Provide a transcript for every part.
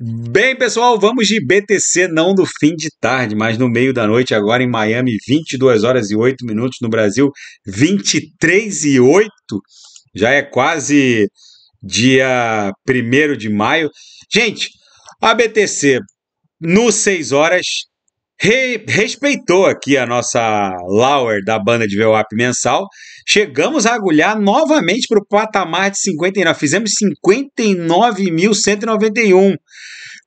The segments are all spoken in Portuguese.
Bem, pessoal, vamos de BTC não no fim de tarde, mas no meio da noite, agora em Miami, 22 horas e 8 minutos, no Brasil, 23 e 8. Já é quase dia 1 de maio. Gente, a BTC no 6 horas Re respeitou aqui a nossa Lauer da banda de VWAP mensal. Chegamos a agulhar novamente para o patamar de 59. Fizemos 59.191.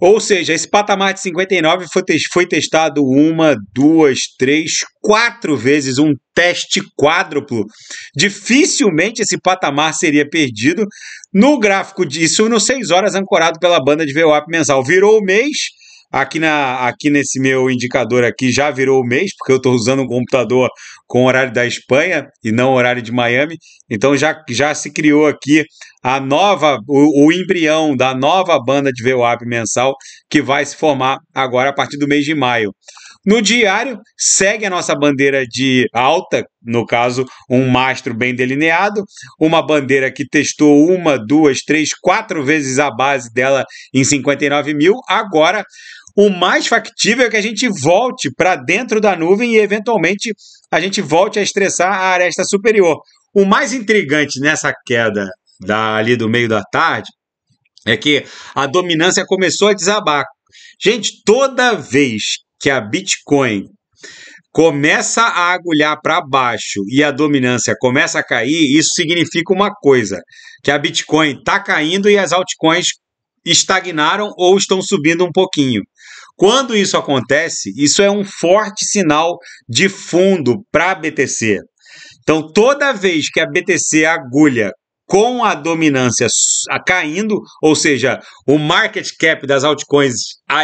Ou seja, esse patamar de 59 foi, foi testado uma, duas, três, quatro vezes um teste quádruplo. Dificilmente esse patamar seria perdido no gráfico disso, nos 6 horas ancorado pela banda de VWAP mensal. Virou o mês Aqui, na, aqui nesse meu indicador aqui já virou o mês, porque eu estou usando um computador com horário da Espanha e não horário de Miami. Então já, já se criou aqui a nova, o, o embrião da nova banda de VWAP mensal que vai se formar agora a partir do mês de maio. No diário, segue a nossa bandeira de alta, no caso, um mastro bem delineado, uma bandeira que testou uma, duas, três, quatro vezes a base dela em 59 mil, agora o mais factível é que a gente volte para dentro da nuvem e, eventualmente, a gente volte a estressar a aresta superior. O mais intrigante nessa queda da, ali do meio da tarde é que a dominância começou a desabar. Gente, toda vez que a Bitcoin começa a agulhar para baixo e a dominância começa a cair, isso significa uma coisa: que a Bitcoin está caindo e as altcoins estagnaram ou estão subindo um pouquinho. Quando isso acontece, isso é um forte sinal de fundo para a BTC. Então, toda vez que a BTC agulha com a dominância caindo, ou seja, o market cap das altcoins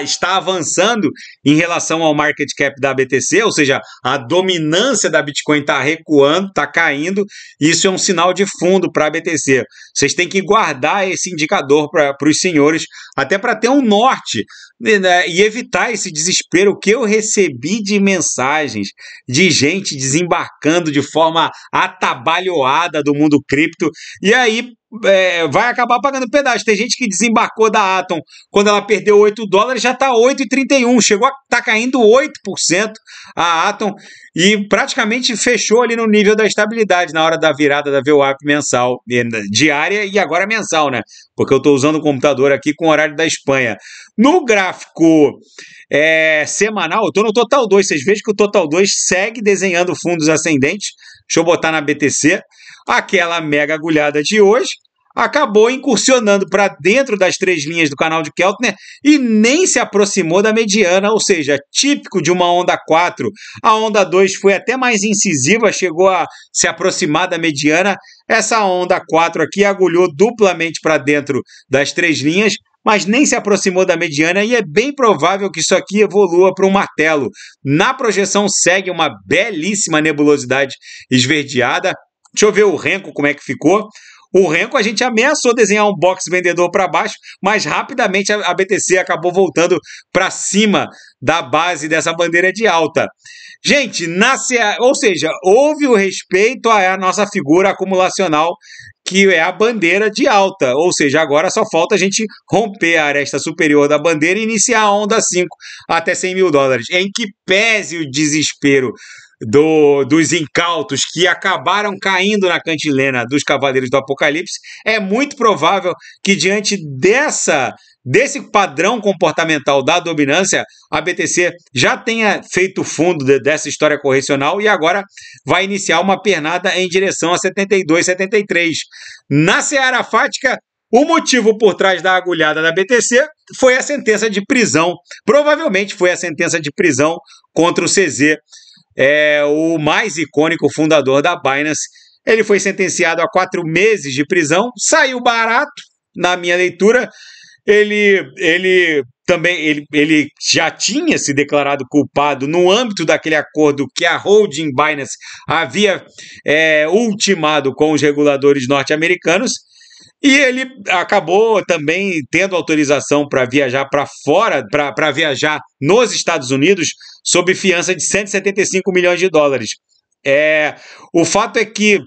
está avançando em relação ao market cap da BTC, ou seja, a dominância da Bitcoin está recuando, está caindo, isso é um sinal de fundo para a BTC. Vocês têm que guardar esse indicador para os senhores, até para ter um norte né, né, e evitar esse desespero que eu recebi de mensagens de gente desembarcando de forma atabalhoada do mundo cripto. E aí, é, vai acabar pagando pedágio. Tem gente que desembarcou da Atom quando ela perdeu 8 dólares, já está 8,31. Chegou a tá caindo 8% a Atom e praticamente fechou ali no nível da estabilidade na hora da virada da VWAP mensal, eh, diária e agora mensal, né? Porque eu estou usando o computador aqui com o horário da Espanha. No gráfico é, semanal. Eu estou no Total 2. Vocês vejam que o Total 2 segue desenhando fundos ascendentes. Deixa eu botar na BTC. Aquela mega agulhada de hoje acabou incursionando para dentro das três linhas do canal de Keltner e nem se aproximou da mediana, ou seja, típico de uma onda 4. A onda 2 foi até mais incisiva, chegou a se aproximar da mediana. Essa onda 4 aqui agulhou duplamente para dentro das três linhas, mas nem se aproximou da mediana e é bem provável que isso aqui evolua para um martelo. Na projeção segue uma belíssima nebulosidade esverdeada. Deixa eu ver o renco como é que ficou. O Renko a gente ameaçou desenhar um box vendedor para baixo, mas rapidamente a BTC acabou voltando para cima da base dessa bandeira de alta. Gente, nasce, ou seja, houve o respeito à nossa figura acumulacional que é a bandeira de alta, ou seja, agora só falta a gente romper a aresta superior da bandeira e iniciar a onda 5 até 100 mil dólares, em que pese o desespero do, dos incautos que acabaram caindo na cantilena dos Cavaleiros do Apocalipse, é muito provável que, diante dessa desse padrão comportamental da dominância, a BTC já tenha feito fundo de, dessa história correcional e agora vai iniciar uma pernada em direção a 72, 73. Na seara fática, o motivo por trás da agulhada da BTC foi a sentença de prisão, provavelmente foi a sentença de prisão contra o CZ é o mais icônico fundador da Binance. Ele foi sentenciado a quatro meses de prisão, saiu barato, na minha leitura. Ele, ele também ele, ele já tinha se declarado culpado no âmbito daquele acordo que a holding Binance havia é, ultimado com os reguladores norte-americanos. E ele acabou também tendo autorização para viajar para fora, para viajar nos Estados Unidos, sob fiança de 175 milhões de dólares. É, o fato é que,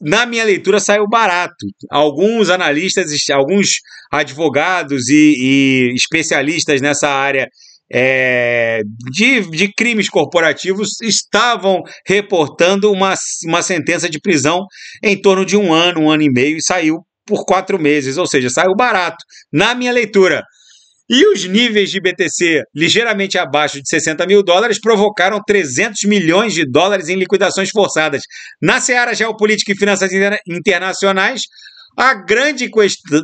na minha leitura, saiu barato. Alguns analistas, alguns advogados e, e especialistas nessa área é, de, de, crimes corporativos estavam reportando uma, uma sentença de prisão em torno de um ano, um ano e meio, e saiu por quatro meses, ou seja, saiu barato, na minha leitura. E os níveis de BTC ligeiramente abaixo de 60 mil dólares provocaram 300 milhões de dólares em liquidações forçadas. Na seara geopolítica e finanças internacionais, a grande,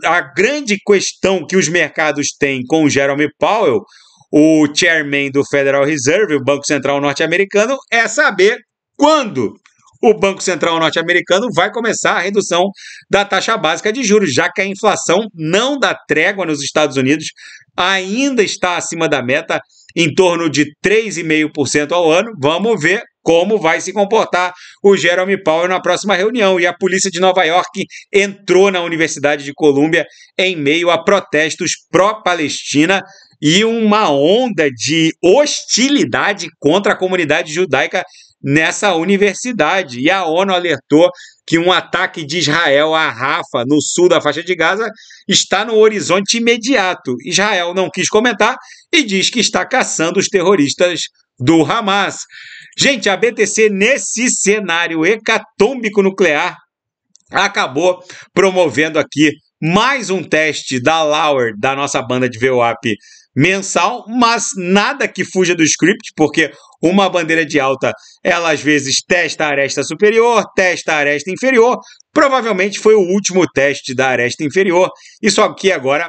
a grande questão que os mercados têm com o Jerome Powell, o chairman do Federal Reserve, o Banco Central norte-americano, é saber quando o Banco Central norte-americano vai começar a redução da taxa básica de juros, já que a inflação não dá trégua nos Estados Unidos, ainda está acima da meta, em torno de 3,5% ao ano. Vamos ver como vai se comportar o Jerome Powell na próxima reunião. E a polícia de Nova York entrou na Universidade de Colômbia em meio a protestos pró-Palestina e uma onda de hostilidade contra a comunidade judaica nessa universidade. E a ONU alertou que um ataque de Israel a Rafa, no sul da faixa de Gaza, está no horizonte imediato. Israel não quis comentar e diz que está caçando os terroristas do Hamas. Gente, a BTC, nesse cenário hecatômbico nuclear, acabou promovendo aqui mais um teste da Lauer, da nossa banda de VWAP mensal, mas nada que fuja do script, porque uma bandeira de alta, ela às vezes testa a aresta superior, testa a aresta inferior. Provavelmente foi o último teste da aresta inferior e só que agora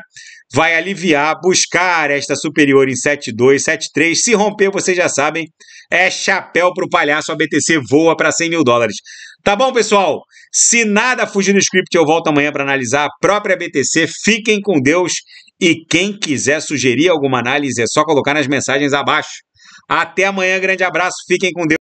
vai aliviar, buscar a aresta superior em 72, 73. Se romper, vocês já sabem, é chapéu para o palhaço. A BTC voa para 100 mil dólares. Tá bom, pessoal? Se nada fugir do script, eu volto amanhã para analisar a própria BTC. Fiquem com Deus e quem quiser sugerir alguma análise é só colocar nas mensagens abaixo. Até amanhã, grande abraço, fiquem com Deus.